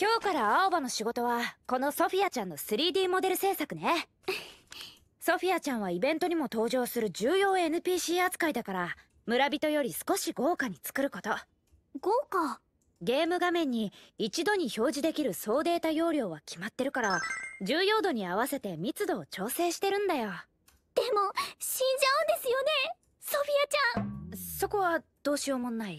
今日から青葉の仕事はこのソフィアちゃんの 3D モデル制作ね ソフィアちゃんはイベントにも登場する重要 NPC 扱いだから村人より少し豪華に作ること豪華ゲーム画面に一度に表示できる総データ容量は決まってるから重要度に合わせて密度を調整してるんだよでも死んじゃうんですよねソフィアちゃんそこはどうしようもない